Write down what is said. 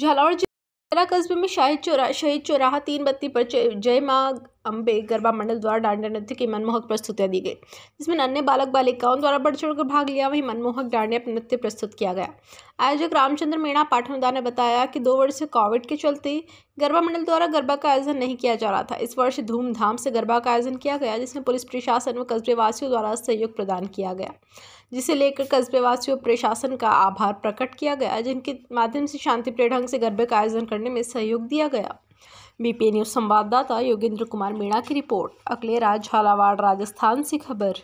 झालावाड़ जिला कस्बे में शाहिद चौरा शहीद चौराहा तीन बत्ती पर जय मां अम्बे गरबा मंडल द्वारा डांडिया नृत्य की मनमोहक प्रस्तुतियाँ दी गई जिसमें अन्य बालक बालिकाओं द्वारा बढ़ चढ़कर भाग लिया वहीं मनमोहक डांडिया नृत्य प्रस्तुत किया गया आयोजक रामचंद्र मीणा पाठनदार ने बताया कि दो वर्ष से कोविड के चलते गरबा मंडल द्वारा गरबा का आयोजन नहीं किया जा रहा था इस वर्ष धूमधाम से गरबा का आयोजन किया गया जिसमें पुलिस प्रशासन व कस्बे वासियों द्वारा सहयोग प्रदान किया गया जिसे लेकर कस्बे वासियों प्रशासन का आभार प्रकट किया गया जिनके माध्यम से शांतिप्रिय ढंग से गरबे का आयोजन करने में सहयोग दिया गया बीपी न्यूज संवाददाता योगेंद्र कुमार मीणा की रिपोर्ट अगले राज झालावाड़ राजस्थान से खबर